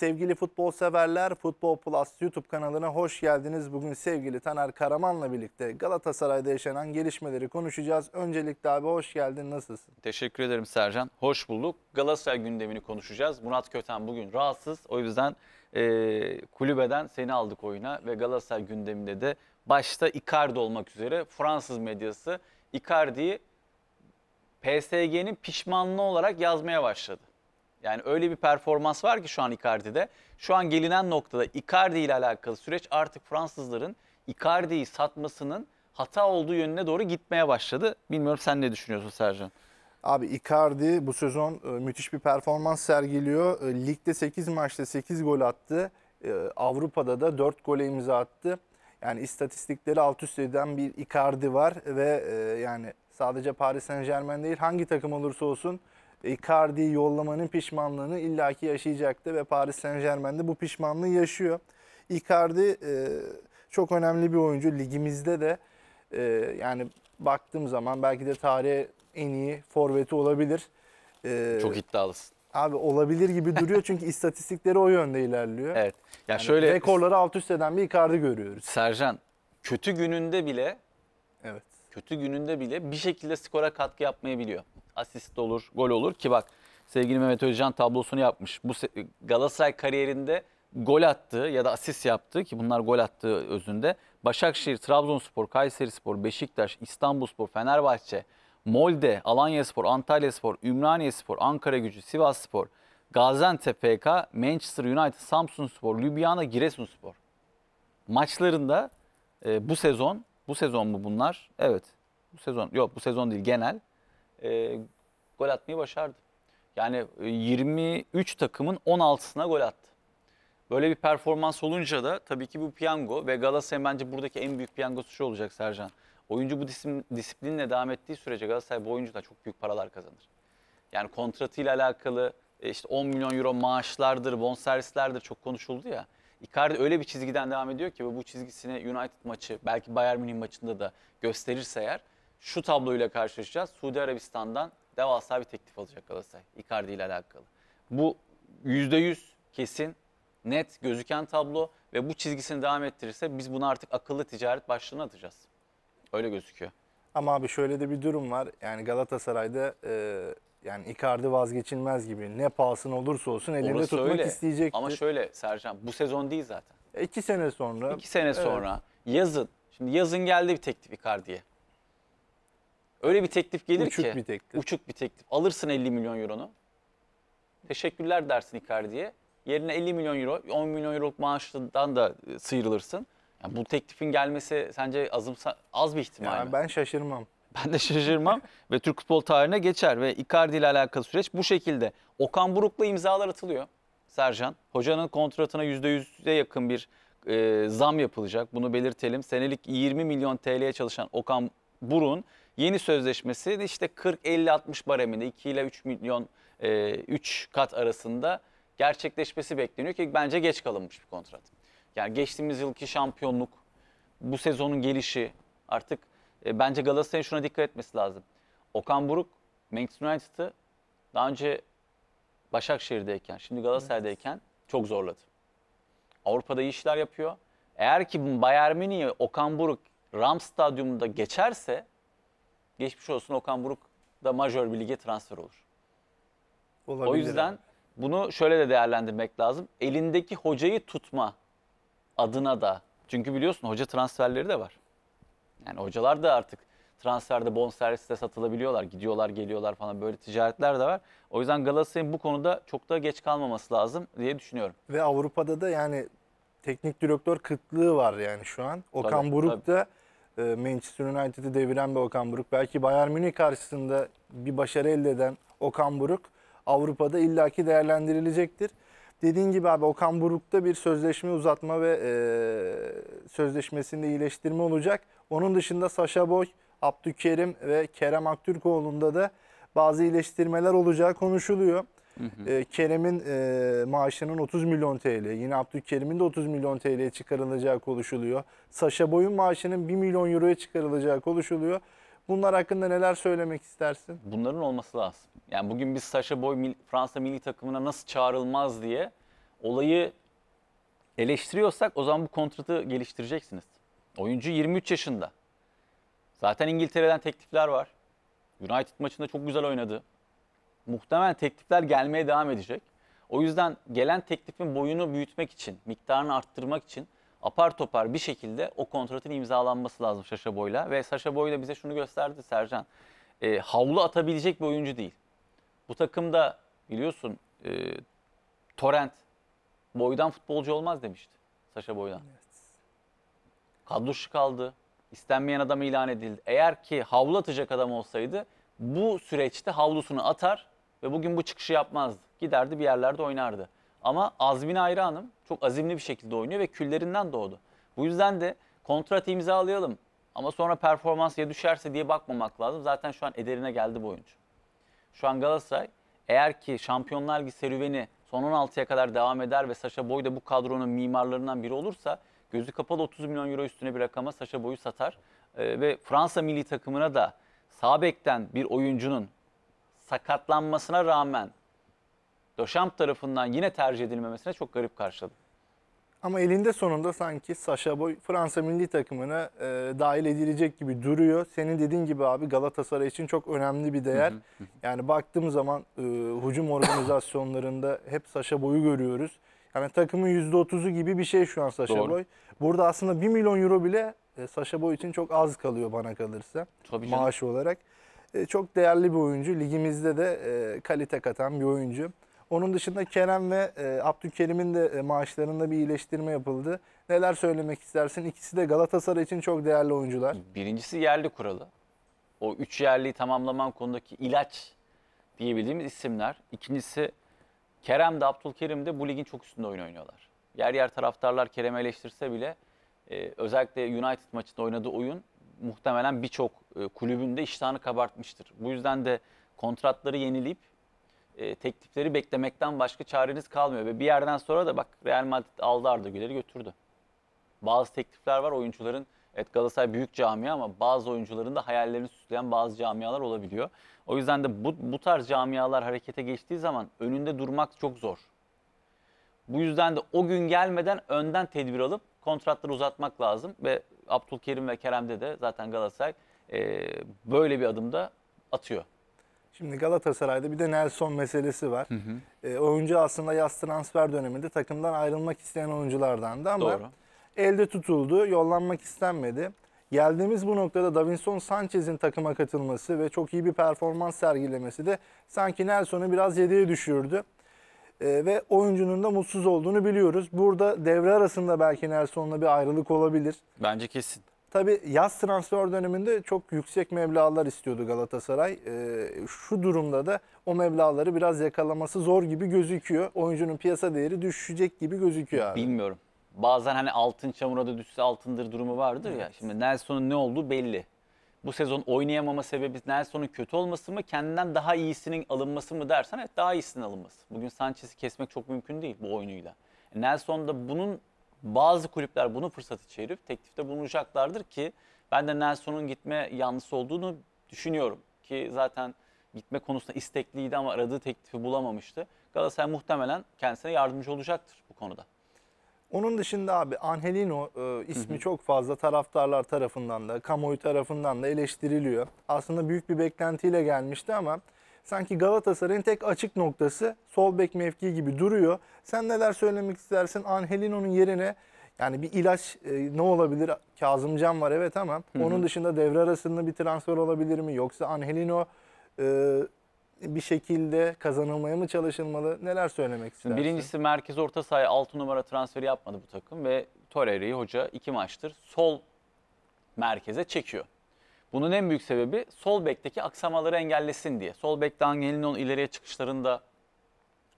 Sevgili futbol severler, Futbol Plus YouTube kanalına hoş geldiniz. Bugün sevgili Taner Karaman'la birlikte Galatasaray'da yaşanan gelişmeleri konuşacağız. Öncelikle abi hoş geldin, nasılsın? Teşekkür ederim Sercan, hoş bulduk. Galatasaray gündemini konuşacağız. Murat Köten bugün rahatsız, o yüzden e, kulübeden seni aldık oyuna ve Galatasaray gündeminde de başta Icardi olmak üzere Fransız medyası Icardi'yi PSG'nin pişmanlığı olarak yazmaya başladı. Yani öyle bir performans var ki şu an Icardi'de. Şu an gelinen noktada Icardi ile alakalı süreç artık Fransızların Icardi'yi satmasının hata olduğu yönüne doğru gitmeye başladı. Bilmiyorum sen ne düşünüyorsun Sercan? Abi Icardi bu sezon e, müthiş bir performans sergiliyor. E, ligde 8 maçta 8 gol attı. E, Avrupa'da da 4 gole imza attı. Yani istatistikleri alt üst eden bir Icardi var ve yani sadece Paris Saint Germain değil hangi takım olursa olsun Icardi'yi yollamanın pişmanlığını illaki yaşayacaktı ve Paris Saint Germain'de bu pişmanlığı yaşıyor. Icardi e, çok önemli bir oyuncu. Ligimizde de e, yani baktığım zaman belki de tarihe en iyi forveti olabilir. E, çok iddialısın. Abi olabilir gibi duruyor çünkü istatistikleri o yönde ilerliyor. Evet. Ya yani şöyle rekorları alt üst eden bir Icardi görüyoruz. Sercan kötü gününde bile Evet. Kötü gününde bile bir şekilde skora katkı yapmayabiliyor asist olur, gol olur ki bak sevgili Mehmet Özcan tablosunu yapmış. Bu Galatasaray kariyerinde gol attığı ya da asist yaptığı ki bunlar gol attığı özünde Başakşehir, Trabzonspor, Kayserispor, Beşiktaş, İstanbulspor, Fenerbahçe, Molde, Alanyaspor, Antalyaspor, Ümraniyespor, Ankaragücü, Sivasspor, Gaziantep FK, Manchester United, Samsunspor, Lübiyana, Giresunspor. Maçlarında e, bu sezon, bu sezon mu bunlar? Evet. Bu sezon, yok bu sezon değil genel e, gol atmayı başardı. Yani 23 e, takımın 16'sına gol attı. Böyle bir performans olunca da tabii ki bu piyango ve Galatasaray bence buradaki en büyük piyango suçu olacak Sercan. Oyuncu bu disiplinle devam ettiği sürece Galatasaray bu oyuncu da çok büyük paralar kazanır. Yani kontratıyla alakalı e, işte 10 milyon euro maaşlardır, bonservislerdir çok konuşuldu ya. Icardi öyle bir çizgiden devam ediyor ki bu çizgisini United maçı belki Bayern Münih maçında da gösterirse eğer şu tabloyla karşılaşacağız. Suudi Arabistan'dan devasa bir teklif alacak Galatasaray Icardi ile alakalı. Bu %100 kesin, net gözüken tablo ve bu çizgisini devam ettirirse biz bunu artık akıllı ticaret başlığına atacağız. Öyle gözüküyor. Ama abi şöyle de bir durum var. Yani Galatasaray'da e, yani Icardi vazgeçilmez gibi ne pahasına olursa olsun elinde Orası tutmak isteyecek. Ama şöyle Sercan bu sezon değil zaten. E, iki sene sonra. İki sene evet. sonra yazın. Şimdi yazın geldi bir teklif Icardi'ye. Öyle bir teklif gelir uçuk ki. Uçuk bir teklif. Uçuk bir teklif. Alırsın 50 milyon euronu. Teşekkürler dersin Icardi'ye. Yerine 50 milyon euro, 10 milyon euroluk maaşından da sıyrılırsın. Yani bu teklifin gelmesi sence azımsa, az bir ihtimal yani mi? Ben şaşırmam. Ben de şaşırmam ve Türk futbol tarihine geçer ve Icardi ile alakalı süreç bu şekilde. Okan Buruk'la imzalar atılıyor Sercan. Hocanın kontratına %100'e yakın bir e, zam yapılacak. Bunu belirtelim. Senelik 20 milyon TL'ye çalışan Okan Buruk'un Yeni sözleşmesi de işte 40-50-60 bareminde 2 ile 3 milyon 3 e, kat arasında gerçekleşmesi bekleniyor ki bence geç kalınmış bir kontrat. Yani geçtiğimiz yılki şampiyonluk, bu sezonun gelişi artık e, bence Galatasaray'ın şuna dikkat etmesi lazım. Okan Buruk Manchester United'ı daha önce Başakşehir'deyken, şimdi Galatasaray'dayken çok zorladı. Avrupa'da iyi işler yapıyor. Eğer ki Bayern Münih'i Okan Buruk Ram Stadyumunda geçerse geçmiş olsun Okan Buruk da majör bir lige transfer olur. Olabilir. O yüzden bunu şöyle de değerlendirmek lazım. Elindeki hocayı tutma adına da. Çünkü biliyorsun hoca transferleri de var. Yani hocalar da artık transferde bonserviste satılabiliyorlar. Gidiyorlar geliyorlar falan böyle ticaretler de var. O yüzden Galatasaray'ın bu konuda çok da geç kalmaması lazım diye düşünüyorum. Ve Avrupa'da da yani teknik direktör kıtlığı var yani şu an. Okan tabii, Buruk tabii. da e, Manchester United'i deviren bir Okan Buruk. Belki Bayern Münih karşısında bir başarı elde eden Okan Buruk Avrupa'da illaki değerlendirilecektir. Dediğin gibi abi Okan Buruk'ta bir sözleşme uzatma ve e, sözleşmesinde iyileştirme olacak. Onun dışında Saşa Boy, Abdülkerim ve Kerem Aktürkoğlu'nda da bazı iyileştirmeler olacağı konuşuluyor. E, Kerem'in e, maaşının 30 milyon TL, yine Abdülkerim'in de 30 milyon TL çıkarılacağı konuşuluyor. Saşa Boy'un maaşının 1 milyon euroya çıkarılacağı konuşuluyor. Bunlar hakkında neler söylemek istersin? Bunların olması lazım. Yani bugün biz Saşa Boy Fransa milli takımına nasıl çağrılmaz diye olayı eleştiriyorsak o zaman bu kontratı geliştireceksiniz. Oyuncu 23 yaşında. Zaten İngiltere'den teklifler var. United maçında çok güzel oynadı muhtemelen teklifler gelmeye devam edecek. O yüzden gelen teklifin boyunu büyütmek için, miktarını arttırmak için apar topar bir şekilde o kontratın imzalanması lazım Saşa Boy'la. Ve Saşa Boyla bize şunu gösterdi Sercan. E, havlu atabilecek bir oyuncu değil. Bu takımda biliyorsun e, Torrent boydan futbolcu olmaz demişti Saşa Boy'dan. Evet. Kadro dışı kaldı. İstenmeyen adam ilan edildi. Eğer ki havlu atacak adam olsaydı bu süreçte havlusunu atar ve bugün bu çıkışı yapmazdı. Giderdi bir yerlerde oynardı. Ama Azmin Ayran'ım çok azimli bir şekilde oynuyor ve küllerinden doğdu. Bu yüzden de kontrat imzalayalım ama sonra performans ya düşerse diye bakmamak lazım. Zaten şu an ederine geldi bu oyuncu. Şu an Galatasaray eğer ki Şampiyonlar Ligi serüveni son 16'ya kadar devam eder ve Saşa Boy da bu kadronun mimarlarından biri olursa gözü kapalı 30 milyon euro üstüne bir rakama Saşa Boy'u satar. Ee, ve Fransa milli takımına da sağ bekten bir oyuncunun sakatlanmasına rağmen Doşamp tarafından yine tercih edilmemesine çok garip karşıladım. Ama elinde sonunda sanki Sasha Boy Fransa milli takımına e, dahil edilecek gibi duruyor. Senin dediğin gibi abi Galatasaray için çok önemli bir değer. yani baktığım zaman e, hücum organizasyonlarında hep Sasha Boy'u görüyoruz. Yani takımın %30'u gibi bir şey şu an Sasha Doğru. Boy. Burada aslında 1 milyon euro bile e, Sasha Boy için çok az kalıyor bana kalırsa Tabii canım. maaş olarak. E, çok değerli bir oyuncu. Ligimizde de e, kalite katan bir oyuncu. Onun dışında Kerem ve e, Abdülkerim'in de e, maaşlarında bir iyileştirme yapıldı. Neler söylemek istersin? İkisi de Galatasaray için çok değerli oyuncular. Birincisi yerli kuralı. O üç yerliyi tamamlaman konudaki ilaç diyebildiğimiz isimler. İkincisi Kerem de Abdülkerim de bu ligin çok üstünde oyun oynuyorlar. Yer yer taraftarlar Kerem'i eleştirse bile özellikle United maçında oynadığı oyun muhtemelen birçok e, kulübünde iştahını kabartmıştır. Bu yüzden de kontratları yenileyip e, teklifleri beklemekten başka çareniz kalmıyor. Ve bir yerden sonra da bak Real Madrid aldı Arda Güler'i götürdü. Bazı teklifler var oyuncuların, evet Galatasaray büyük camia ama bazı oyuncuların da hayallerini süsleyen bazı camialar olabiliyor. O yüzden de bu, bu tarz camialar harekete geçtiği zaman önünde durmak çok zor. Bu yüzden de o gün gelmeden önden tedbir alıp kontratları uzatmak lazım ve Abdülkerim ve Kerem'de de zaten Galatasaray e, böyle bir adımda atıyor. Şimdi Galatasaray'da bir de Nelson meselesi var. Hı hı. E, oyuncu aslında yaz transfer döneminde takımdan ayrılmak isteyen oyunculardan da ama Doğru. elde tutuldu, yollanmak istenmedi. Geldiğimiz bu noktada Davinson Sanchez'in takıma katılması ve çok iyi bir performans sergilemesi de sanki Nelson'u biraz yediye düşürdü. Ee, ve oyuncunun da mutsuz olduğunu biliyoruz. Burada devre arasında belki Nelson'la bir ayrılık olabilir. Bence kesin. Tabii yaz transfer döneminde çok yüksek meblağlar istiyordu Galatasaray. Ee, şu durumda da o meblağları biraz yakalaması zor gibi gözüküyor. Oyuncunun piyasa değeri düşecek gibi gözüküyor abi. Bilmiyorum. Bazen hani altın çamura da düşse altındır durumu vardır evet. ya. Şimdi Nelson'un ne olduğu belli bu sezon oynayamama sebebi Nelson'un kötü olması mı, kendinden daha iyisinin alınması mı dersen evet daha iyisinin alınması. Bugün Sanchez'i kesmek çok mümkün değil bu oyunuyla. E, Nelson da bunun bazı kulüpler bunu fırsatı çevirip teklifte bulunacaklardır ki ben de Nelson'un gitme yanlısı olduğunu düşünüyorum. Ki zaten gitme konusunda istekliydi ama aradığı teklifi bulamamıştı. Galatasaray muhtemelen kendisine yardımcı olacaktır bu konuda. Onun dışında abi Angelino e, ismi hı hı. çok fazla taraftarlar tarafından da kamuoyu tarafından da eleştiriliyor. Aslında büyük bir beklentiyle gelmişti ama sanki Galatasaray'ın tek açık noktası sol bek mevki gibi duruyor. Sen neler söylemek istersin Angelino'nun yerine yani bir ilaç e, ne olabilir? Kazımcan var evet ama Hı-hı. onun dışında devre arasında bir transfer olabilir mi? Yoksa Angelino e, bir şekilde kazanılmaya mı çalışılmalı? Neler söylemek istersin? Birincisi merkez orta sahaya 6 numara transferi yapmadı bu takım ve Torreira'yı hoca iki maçtır sol merkeze çekiyor. Bunun en büyük sebebi sol bekteki aksamaları engellesin diye. Sol bekte Angelino'nun ileriye çıkışlarında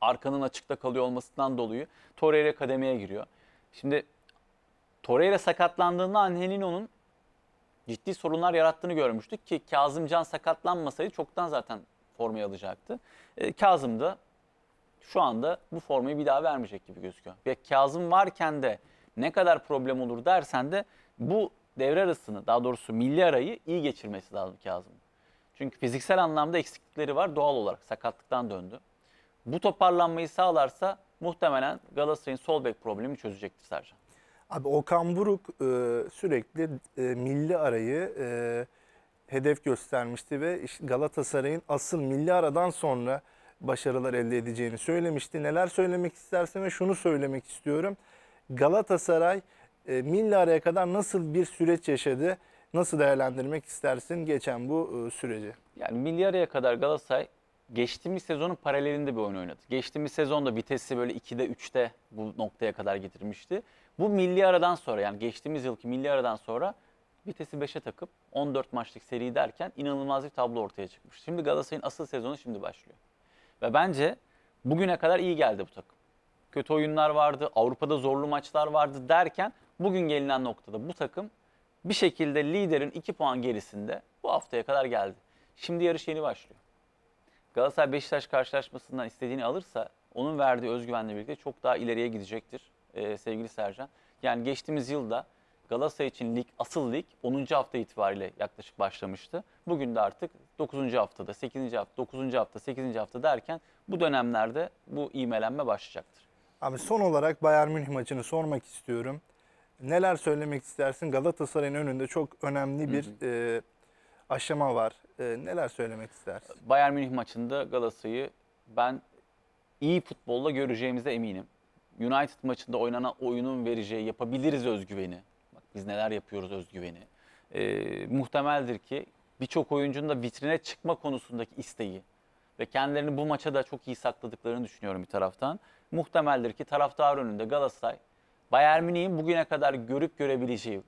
arkanın açıkta kalıyor olmasından dolayı Torreira kademeye giriyor. Şimdi Torreira sakatlandığında Angelino'nun ciddi sorunlar yarattığını görmüştük ki Kazımcan sakatlanmasaydı çoktan zaten formayı alacaktı. E, Kazım da şu anda bu formayı bir daha vermeyecek gibi gözüküyor. Ve Kazım varken de ne kadar problem olur dersen de bu devre arasını daha doğrusu milli arayı iyi geçirmesi lazım Kazım. Çünkü fiziksel anlamda eksiklikleri var doğal olarak sakatlıktan döndü. Bu toparlanmayı sağlarsa muhtemelen Galatasaray'ın sol bek problemi çözecektir Sercan. Abi Okan Buruk e, sürekli e, milli arayı e, hedef göstermişti ve Galatasaray'ın asıl milli aradan sonra başarılar elde edeceğini söylemişti. Neler söylemek istersen ve şunu söylemek istiyorum. Galatasaray e, milli araya kadar nasıl bir süreç yaşadı? Nasıl değerlendirmek istersin geçen bu e, süreci? Yani milli araya kadar Galatasaray geçtiğimiz sezonun paralelinde bir oyun oynadı. Geçtiğimiz sezonda vitesi böyle 2'de 3'te bu noktaya kadar getirmişti. Bu milli aradan sonra yani geçtiğimiz yılki milli aradan sonra vitesi 5'e takıp 14 maçlık seri derken inanılmaz bir tablo ortaya çıkmış. Şimdi Galatasaray'ın asıl sezonu şimdi başlıyor. Ve bence bugüne kadar iyi geldi bu takım. Kötü oyunlar vardı, Avrupa'da zorlu maçlar vardı derken bugün gelinen noktada bu takım bir şekilde liderin 2 puan gerisinde bu haftaya kadar geldi. Şimdi yarış yeni başlıyor. Galatasaray Beşiktaş karşılaşmasından istediğini alırsa onun verdiği özgüvenle birlikte çok daha ileriye gidecektir e, sevgili Sercan. Yani geçtiğimiz yılda Galatasaray için lig, asıl lig 10. hafta itibariyle yaklaşık başlamıştı. Bugün de artık 9. haftada, 8. hafta, 9. hafta, 8. hafta derken bu dönemlerde bu imelenme başlayacaktır. Abi son olarak Bayern Münih maçını sormak istiyorum. Neler söylemek istersin? Galatasaray'ın önünde çok önemli bir hı hı. E, aşama var. E, neler söylemek istersin? Bayern Münih maçında Galatasaray'ı ben iyi futbolla göreceğimize eminim. United maçında oynanan oyunun vereceği yapabiliriz özgüveni, biz neler yapıyoruz özgüveni. E, muhtemeldir ki birçok oyuncunun da vitrine çıkma konusundaki isteği ve kendilerini bu maça da çok iyi sakladıklarını düşünüyorum bir taraftan. Muhtemeldir ki taraftar önünde Galatasaray Bayern Münih'in bugüne kadar görüp görebileceği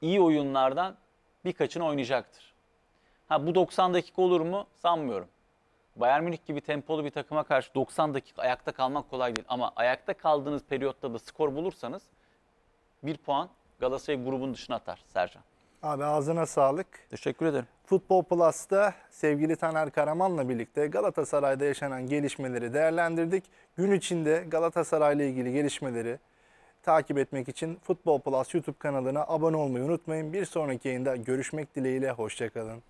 iyi oyunlardan birkaçını oynayacaktır. Ha bu 90 dakika olur mu? Sanmıyorum. Bayern Münih gibi tempolu bir takıma karşı 90 dakika ayakta kalmak kolay değil. Ama ayakta kaldığınız periyotta da skor bulursanız bir puan Galatasaray grubun dışına atar Sercan. Abi ağzına sağlık. Teşekkür ederim. Futbol Plus'ta sevgili Taner Karaman'la birlikte Galatasaray'da yaşanan gelişmeleri değerlendirdik. Gün içinde Galatasaray'la ilgili gelişmeleri takip etmek için Futbol Plus YouTube kanalına abone olmayı unutmayın. Bir sonraki yayında görüşmek dileğiyle. Hoşçakalın.